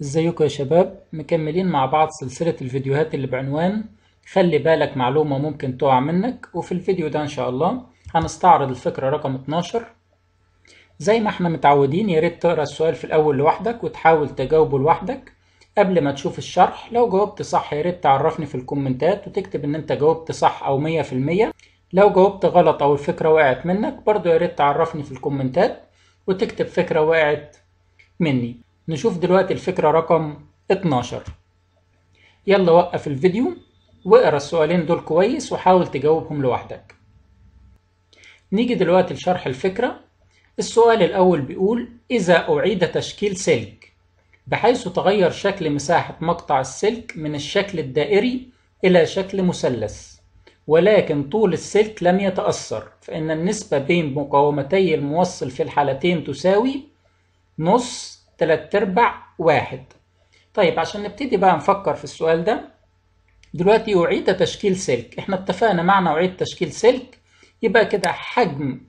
ازيكم يا شباب مكملين مع بعض سلسلة الفيديوهات اللي بعنوان خلي بالك معلومة ممكن تقع منك وفي الفيديو ده ان شاء الله هنستعرض الفكرة رقم 12 زي ما احنا متعودين يا ريت تقرا السؤال في الاول لوحدك وتحاول تجاوبه لوحدك قبل ما تشوف الشرح لو جاوبت صح يا ريت تعرفني في الكومنتات وتكتب ان انت جاوبت صح او 100% لو جاوبت غلط او الفكرة وقعت منك برضو يا ريت تعرفني في الكومنتات وتكتب فكرة وقعت مني نشوف دلوقتي الفكرة رقم 12 يلا وقف الفيديو واقرا السؤالين دول كويس وحاول تجاوبهم لوحدك نيجي دلوقتي لشرح الفكرة السؤال الأول بيقول إذا أعيد تشكيل سلك بحيث تغير شكل مساحة مقطع السلك من الشكل الدائري إلى شكل مثلث ولكن طول السلك لم يتأثر فإن النسبة بين مقاومتي الموصل في الحالتين تساوي نص تلات أرباع واحد طيب عشان نبتدي بقى نفكر في السؤال ده دلوقتي أعيد تشكيل سلك احنا اتفقنا معنى أعيد تشكيل سلك يبقى كده حجم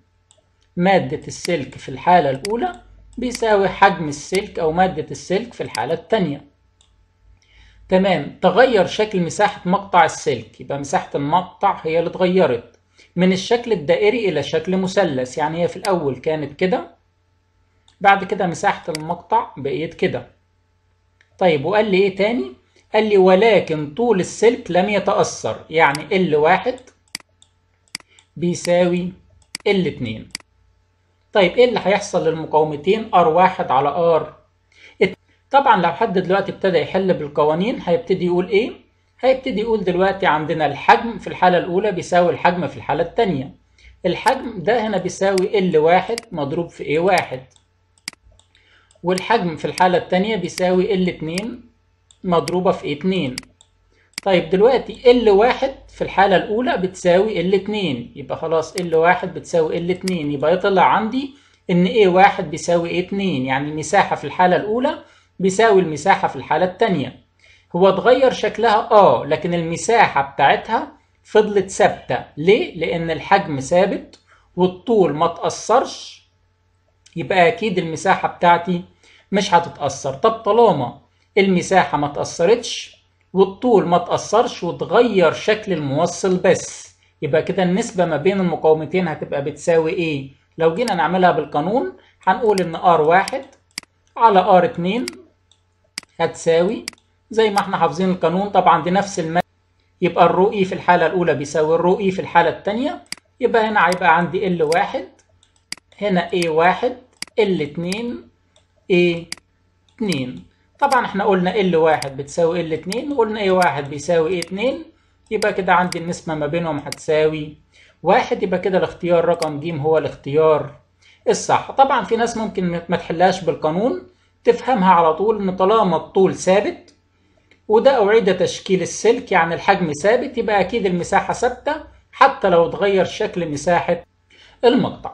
مادة السلك في الحالة الأولى بيساوي حجم السلك أو مادة السلك في الحالة الثانية تمام تغير شكل مساحة مقطع السلك يبقى مساحة المقطع هي اللي اتغيرت من الشكل الدائري إلى شكل مثلث يعني هي في الأول كانت كده بعد كده مساحة المقطع بقيت كده طيب وقال لي ايه تاني قال لي ولكن طول السلك لم يتأثر يعني L1 بيساوي L2 طيب ايه اللي هيحصل للمقاومتين R1 على R طبعا لو حد دلوقتي ابتدى يحل بالقوانين هيبتدي يقول ايه هيبتدي يقول دلوقتي عندنا الحجم في الحالة الأولى بيساوي الحجم في الحالة التانية الحجم ده هنا بيساوي L1 مضروب في A1 إيه والحجم في الحالة التانية بيساوي ال 2 مضروبة في 2 طيب دلوقتي ال 1 في الحالة الأولى بتساوي ال 2 يبقى خلاص ال 1 بتساوي ال 2 يبقى يطلع عندي إن A1 بيساوي A2 يعني المساحة في الحالة الأولى بيساوي المساحة في الحالة التانية هو اتغير شكلها آه لكن المساحة بتاعتها فضلت ثابتة ليه؟ لأن الحجم ثابت والطول ما تأثرش يبقى أكيد المساحة بتاعتي مش هتتأثر طب طالما المساحة ما تأثرتش والطول ما تأثرش وتغير شكل الموصل بس يبقى كده النسبة ما بين المقاومتين هتبقى بتساوي ايه لو جينا نعملها بالقانون هنقول ان R1 على R2 هتساوي زي ما احنا حافظين القانون طبعا دي نفس الم يبقى الرو اي في الحالة الأولى بيساوي الرو اي في الحالة الثانية يبقى هنا هيبقى عندي ال1 هنا a1 ال2 ايه 2 طبعا احنا قلنا ال واحد بتساوي ال 2 وقلنا ايه واحد بيساوي ايه 2 يبقى كده عندي النسبة ما بينهم هتساوي واحد يبقى كده الاختيار رقم ج هو الاختيار الصح طبعا في ناس ممكن ما تحلهاش بالقانون تفهمها على طول ان طالما الطول ثابت وده اعيد تشكيل السلك يعني الحجم ثابت يبقى أكيد المساحة ثابتة حتى لو اتغير شكل مساحة المقطع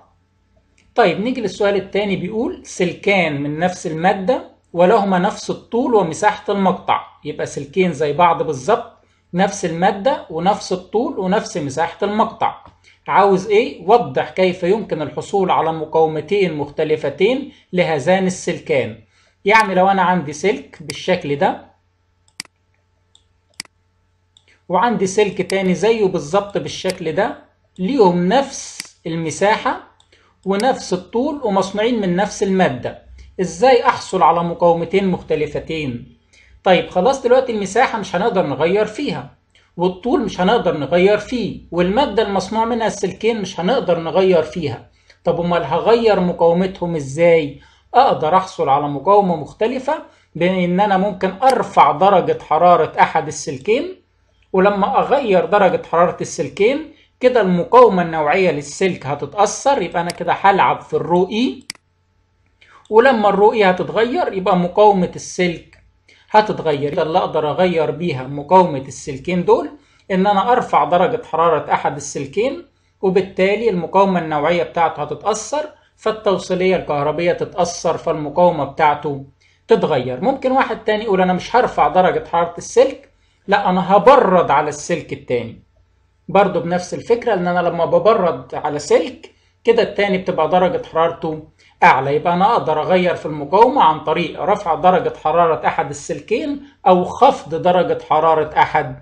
طيب نيجي للسؤال الثاني بيقول سلكان من نفس المادة ولهما نفس الطول ومساحة المقطع يبقى سلكين زي بعض بالظبط نفس المادة ونفس الطول ونفس مساحة المقطع عاوز ايه؟ وضح كيف يمكن الحصول على مقاومتين مختلفتين لهذان السلكان يعني لو انا عندي سلك بالشكل ده وعندي سلك تاني زيه بالظبط بالشكل ده ليهم نفس المساحة ونفس الطول ومصنوعين من نفس المادة ازاي احصل على مقاومتين مختلفتين طيب خلاص دلوقتي المساحة مش هنقدر نغير فيها والطول مش هنقدر نغير فيه والمادة المصنوع منها السلكين مش هنقدر نغير فيها طب امال هغير مقاومتهم ازاي اقدر احصل على مقاومة مختلفة بان انا ممكن ارفع درجة حرارة احد السلكين ولما اغير درجة حرارة السلكين كده المقاومة النوعية للسلك هتتأثر يبقى أنا كده هلعب في الرو إي ولما الرو إي هتتغير يبقى مقاومة السلك هتتغير اللي أقدر أغير بيها مقاومة السلكين دول إن أنا أرفع درجة حرارة أحد السلكين وبالتالي المقاومة النوعية بتاعته هتتأثر فالتوصيلية الكهربية تتأثر فالمقاومة بتاعته تتغير ممكن واحد تاني يقول أنا مش هرفع درجة حرارة السلك لا أنا هبرد على السلك التاني برضو بنفس الفكرة ان انا لما ببرد على سلك كده التاني بتبقى درجة حرارته اعلى يبقى انا اقدر اغير في المقاومة عن طريق رفع درجة حرارة احد السلكين او خفض درجة حرارة احد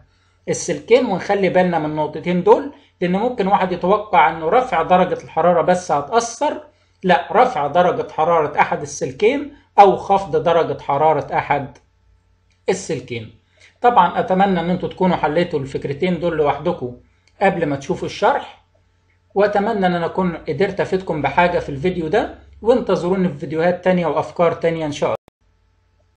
السلكين ونخلي بالنا من النقطتين دول لان ممكن واحد يتوقع انه رفع درجة الحرارة بس هتأثر لا رفع درجة حرارة احد السلكين او خفض درجة حرارة احد السلكين طبعا اتمنى ان انتوا تكونوا حليتوا الفكرتين دول لوحدكم قبل ما تشوفوا الشرح واتمنى ان انا اكون قدرت افيدكم بحاجه في الفيديو ده وانتظروني في فيديوهات تانية وافكار تانية ان شاء الله